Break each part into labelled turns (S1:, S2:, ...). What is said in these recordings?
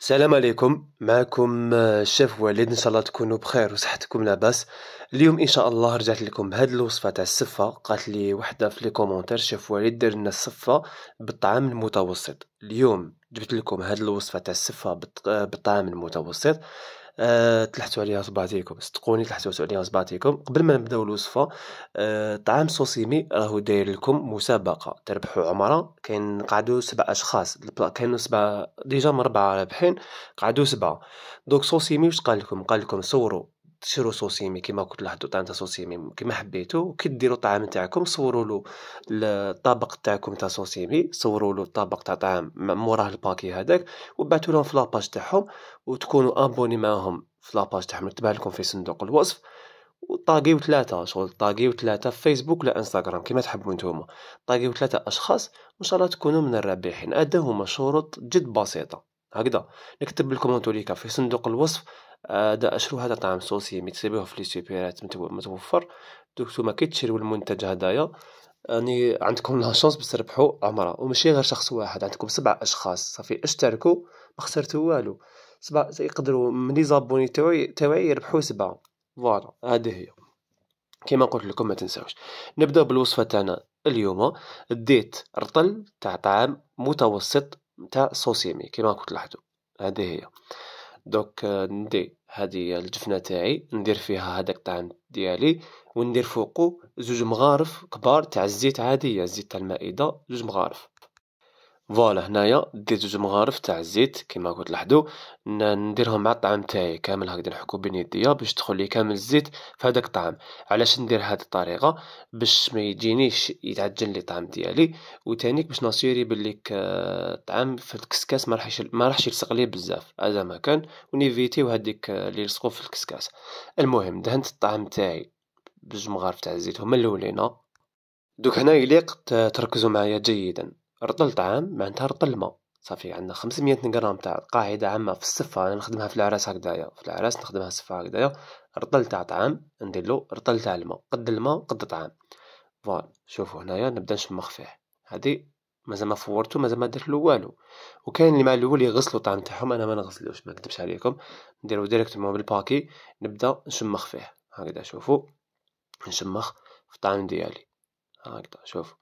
S1: السلام عليكم معكم الشيف وليد ان شاء الله تكونوا بخير وصحتكم لاباس اليوم ان شاء الله رجعت لكم بهاد الوصفه تاع السفه قالت لي وحده في لي كومونتير شيف وليد دير لنا السفه بالطعام المتوسط اليوم جبت لكم هاد الوصفه تاع السفه بالطعام المتوسط أه تلحتوا عليها صباعتيكم صدقوني تلحتوا عليها صباعتيكم قبل ما نبداو الوصفه أه طعام سوسيمي راهو داير لكم مسابقه تربحوا عمره كاين قعدوا سبع اشخاص كانوا سبع ديجا مربعه رابحين قعدوا سبعه دوك سوسيمي واش قال لكم قال لكم صوروا تشرو سوسيمي كيما قلت طعم تاع صوصيمي سوسيمي كيما حبيتو كي ديروا الطعام تاعكم صوروا له الطبق تاعكم تاع سوسيمي صوروا له الطبق تاع طعام موراه الباكي هذاك وبعثوا لهم في لاباج تاعهم وتكونوا ابوني معاهم في لاباج تاعهم نكتبها لكم في صندوق الوصف وطاقيو ثلاثة شغل طاقيو ثلاثة في فيسبوك ولا انستغرام كيما تحبوا نتوما طاقيو ثلاثة اشخاص وان شاء الله تكونوا من الرابحين هذا هما شروط جد بسيطة هكذا نكتب لكم هاتوليكا في صندوق الوصف آه، دا اشرو هذا طعام مي تسيبوه في لي سوبيرات متوفر دوك كي تشريو المنتج هدايا يعني عندكم لا شونس باش تربحوا عمره وماشي غير شخص واحد عندكم سبع اشخاص صافي اشتركوا ما خسرتوا والو سبع يقدروا من لي زابوني تاوعي تاوعي يربحوا سبعه فوالا هذه هي كما قلت لكم ما تنساوش نبدا بالوصفه تاعنا اليوم ديت رطل تاع طعام متوسط نتاع صوصيمي كيما راكم تلاحظوا هذه هي دوك ندي هذه الجفنه تاعي ندير فيها هذاك الطعم ديالي وندير فوقو زوج مغارف كبار تاع الزيت عاديه زيت تاع المائده زوج مغارف فوالا هنايا ديت جوج مغارف تاع الزيت كيما راكم تلاحظوا نديرهم مع الطعام تاعي كامل هكذا نحكو بين يديا باش يدخل لي كامل الزيت في هذاك الطعام علاش ندير هذه الطريقه باش ما يجينيش يتعجن لي الطعام ديالي وثاني باش ناسيري باللي الطعام في الكسكاس ما راحش ما راحش يلصق ليه بزاف هذا ما كان ونيفيتي وهذيك اللي يلصقوا في الكسكاس المهم دهنت الطعام تاعي بجوج مغارف تاع الزيت هما الاولين دوك هنا يليق تركزوا معايا جيدا رطل طعام معناتها رطل ما صافي عندنا 500 غرام تاع قاعده عامه في السفه انا نخدمها في العراس هكذايا في العراس نخدمها السفه هكذايا رطل تاع طعام نديرلو رطل تاع الماء قد الماء قد طعام فوالا شوفوا هنايا نبدا نشمخ فيه هادي مازال ما فورتو مازال ما درتلو والو وكاين اللي مع الاول يغسلوا الطعام تاعهم انا ما نغسلوش ما نكذبش عليكم نديرو ديريكتومون بالباكي نبدا نشمخ فيه هكذا شوفوا نشمخ في الطعام ديالي هكذا شوف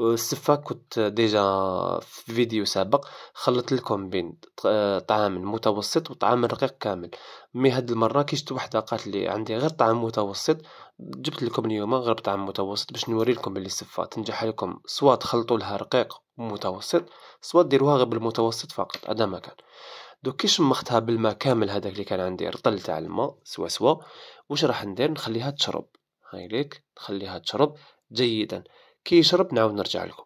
S1: السفه كنت ديجا في فيديو سابق خلطت لكم بين طعام متوسط وطعام رقيق كامل مي هاد المرة كي وحدة قالت لي عندي غير طعام متوسط جبت لكم اليوم غير طعام متوسط باش نوري لكم بلي السفة تنجح لكم سواء تخلطوا لها رقيق ومتوسط سواء ديروها غير بالمتوسط فقط هذا ما كان دوك كي شمختها بالماء كامل هذاك اللي كان عندي رطل تاع الماء سوا سوا واش راح ندير نخليها تشرب هايليك نخليها تشرب جيدا كي يشرب نعاود نرجع لكم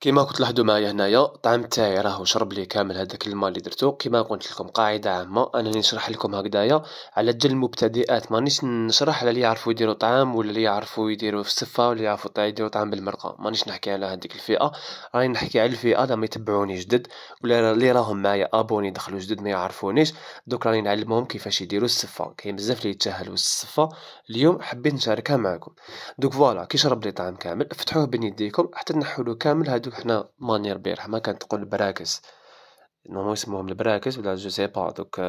S1: كيما قلت لاحظوا معايا هنايا الطعام تاعي راهو شرب لي كامل هذاك الماء اللي درتو كيما قلت لكم قاعده عامه انني نشرح لكم هكذايا على جل المبتدئات مانيش نشرح على اللي يعرفوا يديروا طعام ولا اللي يعرفوا يديروا في السفه ولا يعرفوا يديروا طعام بالمرقه مانيش نحكي على هذيك الفئه راني نحكي على الفئه ما يتبعوني جدد ولا اللي راهم معايا ابوني دخلوا جدد ما يعرفونيش دوك راني نعلمهم كيفاش يديروا السفه كاين بزاف اللي يتجاهلوا السفه اليوم حبيت نشاركها معكم دوك فوالا كي شرب لي طعام كامل فتحوه بين يديكم حتى تنحوا كامل هادوك حنا مانير بير ما كانت تقول براكس نورمال يسموهم البراكس ولا جو سي با دوك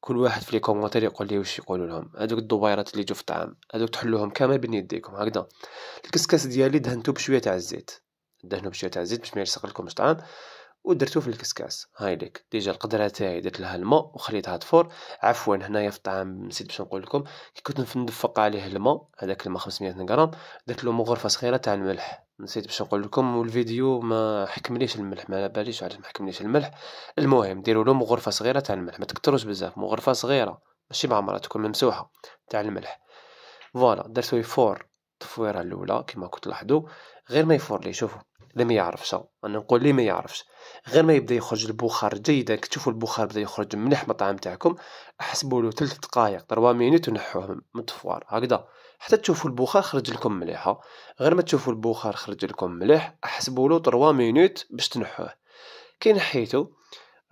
S1: كل واحد في لي كومونتير يقول لي واش يقولوا لهم هذوك الدبيرات اللي جو في الطعام هذوك تحلوهم كامل بين يديكم هكذا الكسكاس ديالي دهنتو بشويه تاع الزيت دهنو بشويه تاع الزيت باش ما يلصق لكمش الطعام ودرتو في الكسكاس هاي ليك ديجا القدره تاعي درت لها الماء وخليتها تفور عفوا هنايا في الطعام نسيت باش نقول لكم كي كنت ندفق عليه الماء هذاك الماء 500 غرام درت له مغرفه صغيره تاع الملح نسيت باش نقول لكم والفيديو ما حكمليش الملح ما باليش علاش ما حكمليش الملح المهم ديروا لهم غرفه صغيره تاع الملح ما تكتروش بزاف غرفه صغيره ماشي معمره تكون ممسوحه تاع الملح فوالا درتو يفور التفويره الاولى كما كنت تلاحظوا غير ما يفور لي شوفوا اللي ما يعرفش انا نقول لي ما يعرفش غير ما يبدا يخرج البخار جيدا تشوفوا البخار بدا يخرج من مطعم تاعكم احسبوا له 3 دقائق 3 مينوت ونحوه من التفوار هكذا حتى تشوفوا البخار خرج لكم مليحه غير ما تشوفوا البخار خرج لكم مليح احسبوا له 3 مينوت باش تنحوه كي نحيتو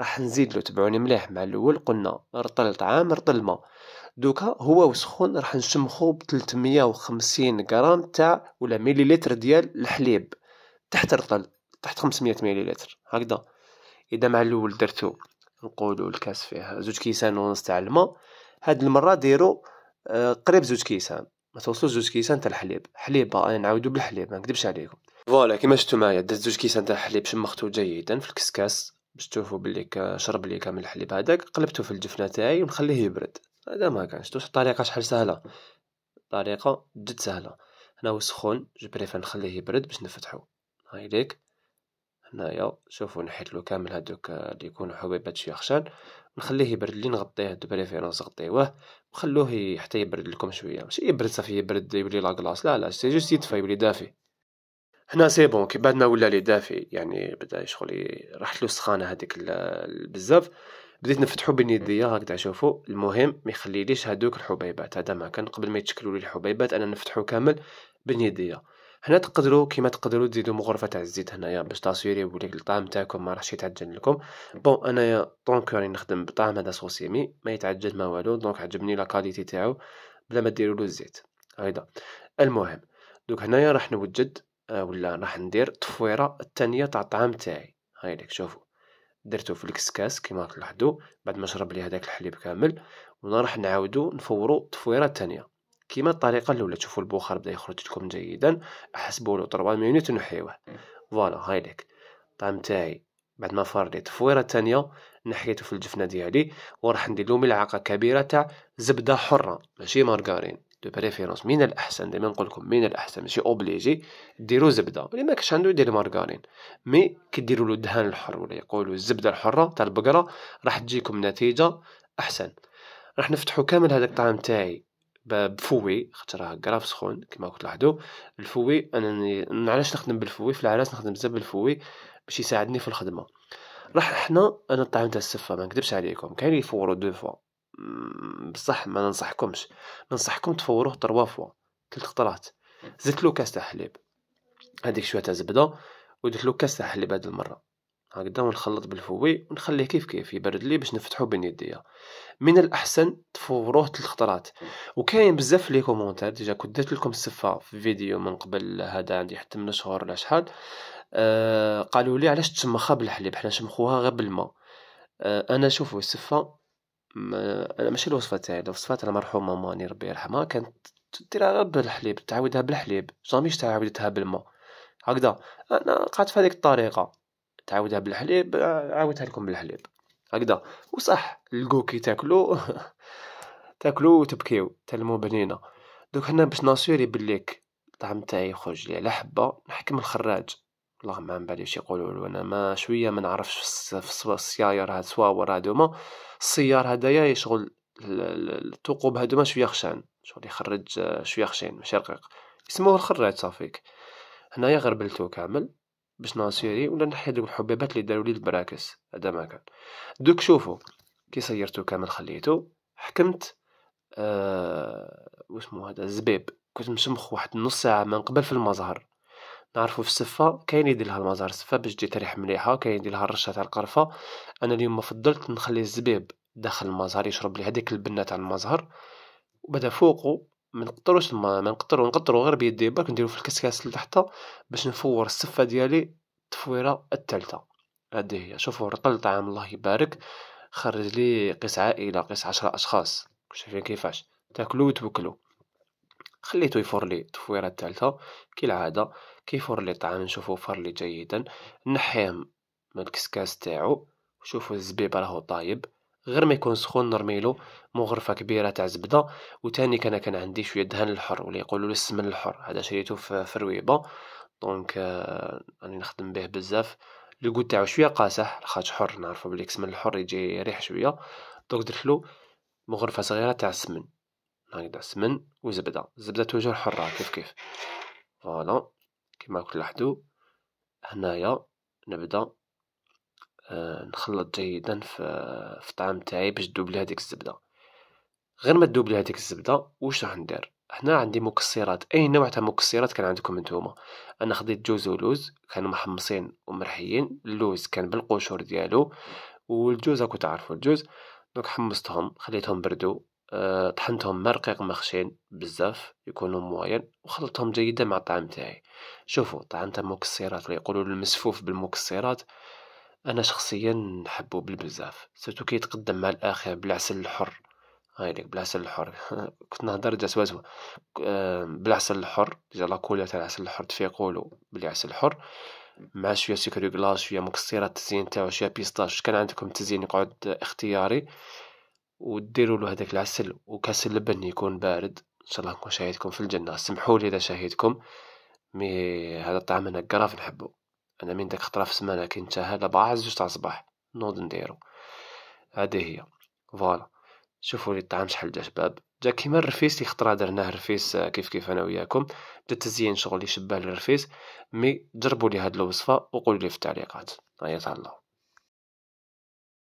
S1: راح نزيد له تبعوني مليح مع الاول قلنا رطل طعام رطل ما دوكا هو وسخون راح نشمخو ب 350 غرام تاع ولا مليلتر ديال الحليب تحت رطل تحت 500 مليلتر هكذا اذا مع الاول درتو نقولوا الكاس فيه زوج كيسان ونص تاع الماء هاد المره ديروا آه، قريب زوج كيسان ما توصلوش زوج كيسان تاع الحليب حليبه آه، انا نعاودو بالحليب ما نكذبش عليكم فوالا كيما شفتو معايا درت زوج كيسان تاع الحليب شمختو جيدا في الكسكاس باش تشوفوا بلي شرب لي كامل الحليب هذاك قلبته في الجفنه تاعي ونخليه يبرد هذا ما كانش توش الطريقه شحال سهله طريقه جد سهله هنا هو سخون جو بريفير نخليه يبرد باش نفتحو هاي ليك هنايا شوفو نحيتلو كامل هادوك لي يكونو حبيبات خشان نخليه يبرد لي نغطيه دو بريفيرونس غطيوه وخلوه حتى يبرد لكم شوية ماشي يبرد صافي يبرد يولي لاكلاص لا لا سي جوست يدفى يولي دافي هنا سي بون كي بعد ما ولا لي دافي يعني بدا شغل راحتلو السخانة هاديك بزاف بديت نفتحو بين يديا هكدا شوفو المهم ما يخليليش هادوك الحبيبات هذا ما كان قبل ما يتشكلوا لي الحبيبات انا نفتحو كامل بين يديا هنا تقدروا كيما تقدروا تزيدوا مغرفه تاع الزيت هنايا باش تاسيوري بليك الطعم تاعكم ما راحش يتعجن لكم بون انايا طونكو راني نخدم بطعم هذا صوصيمي ما يتعجن ما والو دونك عجبني لا كاليتي تاعو بلا ما ديروا له الزيت هيدا المهم دوك هنايا راح نوجد آه، ولا راح ندير تفويره الثانيه تاع الطعام تاعي هايلك شوفوا درتو في الكسكاس كيما تلاحظوا بعد ما شرب لي هذاك الحليب كامل راح نعاودو نفورو تفويره ثانيه كيما الطريقه الاولى تشوفوا البخار بدا يخرج لكم جيدا احسبوا له 3 مينوت ونحيوه فوالا هايليك الطعم تاعي بعد ما فرديت فويره ثانيه نحيته في الجفنه ديالي وراح ندير له ملعقه كبيره تاع زبده حره ماشي مارغارين دو بريفيرونس من الاحسن ديما نقول لكم من الاحسن ماشي اوبليجي ديروا زبده اللي ما كاش عنده يدير مارغارين مي كديروا له الدهان الحر ولا يقولوا الزبده الحره تاع البقره راح تجيكم نتيجه احسن راح نفتحوا كامل هذاك الطعام تاعي بفوي خاطر راه كراف سخون كما قلت تلاحظوا الفوي انا علاش نخدم بالفوي في العراس نخدم بزاف بالفوي باش يساعدني في الخدمه راح حنا انا الطعام تاع السفه ما نكذبش عليكم كاين اللي يفوروا دو فوا بصح ما ننصحكمش ننصحكم تفوروه تروا فوا ثلاث خطرات زدت له كاس تاع حليب هذيك شويه تاع زبده ودرت له كاس تاع حليب هاد المره هكذا ونخلط بالفوي ونخليه كيف كيف يبرد لي باش نفتحو بين يديا من الاحسن تفوروه ثلاث خطرات وكاين بزاف لي كومونتير ديجا كنت لكم السفه في فيديو من قبل هذا عندي حتى من شهور ولا شحال آه قالوا لي علاش تشمخا بالحليب حنا نشمخوها غير بالماء آه انا شوفوا السفه ما انا ماشي الوصفه تاعي الوصفه تاع المرحومه ماني ربي يرحمها كانت ديرها غير بالحليب تعاودها بالحليب جامي تعاودتها بالماء هكذا انا قعدت في هذيك الطريقه تعاودها بالحليب عاودها لكم بالحليب هكذا وصح الكوكي تاكلو تاكلو وتبكيو تلمو بنينه دوك هنا باش ناسوري بليك الطعم تاعي يخرج لي على حبه نحكم الخراج الله ما عم واش يقولوا له انا ما شويه ما نعرفش في السياير هاد ورا هادوما السيار هدايا يشغل الثقوب هادوما شويه خشان شغل يخرج شويه خشين ماشي رقيق يسموه الخراج صافيك هنايا غربلتو كامل باش نعصيري ولا نحي دوك الحبيبات اللي داروا لي البراكس هذا ما كان دوك شوفوا كي صيرتو كامل خليتو حكمت آه واسمو هذا الزبيب كنت مسمخ واحد نص ساعه من قبل في المزهر نعرفوا في السفة كاين يدير لها المزهر السفة باش تجي تريح مليحة كاين يدير لها الرشة تاع القرفة أنا اليوم فضلت نخلي الزبيب داخل المزهر يشرب لي هذيك البنة تاع المزهر وبدا فوقه ما نقطروش الماء ما نقطرو نقطرو غير بيدي برك نديرو في الكسكاس لتحت باش نفور السفه ديالي التفويره الثالثه هذه هي شوفوا رطلت طعام الله يبارك خرج لي قيس عائله قيس عشرة اشخاص شايفين كيفاش تاكلو وتوكلو خليتو يفور لي التفويره الثالثه كالعاده كيفور لي الطعام نشوفو فر لي جيدا نحيهم من الكسكاس تاعو شوفوا الزبيب راهو طايب غير ما يكون سخون نرميلو مو غرفة كبيرة تاع زبدة وتاني كان كان عندي شوية دهن الحر ولا يقولوا السمن الحر هذا شريته في فرويبا دونك euh، راني نخدم به بزاف الكود تاعو شوية قاسح لخاطش حر نعرفو بلي السمن الحر يجي ريح شوية دونك درتلو غرفة صغيرة تاع السمن تاع سمن وزبدة الزبدة توجور حرة كيف كيف فوالا كيما راكم تلاحظوا هنايا نبدا آه، نخلط جيدا في الطعام تاعي باش دوبلي هذيك الزبده غير ما تذوب هذيك الزبده واش راح ندير هنا عندي مكسرات اي نوع تاع مكسرات كان عندكم نتوما انا خديت جوز ولوز كانوا محمصين ومرحيين اللوز كان بالقشور ديالو والجوز راكو تعرفوا الجوز دونك حمصتهم خليتهم بردو أه طحنتهم ما رقيق ما خشين بزاف يكونوا موايل وخلطتهم جيدا مع الطعام تاعي شوفوا طعام تاع المكسرات اللي يقولوا المسفوف بالمكسرات انا شخصيا نحبو بالبزاف سيرتو كيتقدم مع الاخر بالعسل الحر هايليك بالعسل الحر كنت نهضر جات وازوا آه، بالعسل الحر ديجا لاكولا تاع العسل الحر تفيقولو بلي عسل الحر مع شويه سكر كلاص شويه مكسرات التزيين تاعو شويه بيستاش كان عندكم تزيين يقعد اختياري وديروا له هذاك العسل وكاس اللبن يكون بارد ان شاء الله نكون شاهدكم في الجنه سمحوا لي اذا شاهدكم مي هذا الطعام انا كراف نحبه انا من داك خطره في السمانه كينتهى لبعض زوج تاع الصباح نوض نديرو هادي هي فوالا شوفوا لي الطعام شحال جا شباب جا كيما الرفيس اللي خطره درناه رفيس آه، كيف كيف انا وياكم دا التزيين شغل يشبه للرفيس مي جربوا لي هاد الوصفه وقولوا لي في التعليقات هيا تهلاو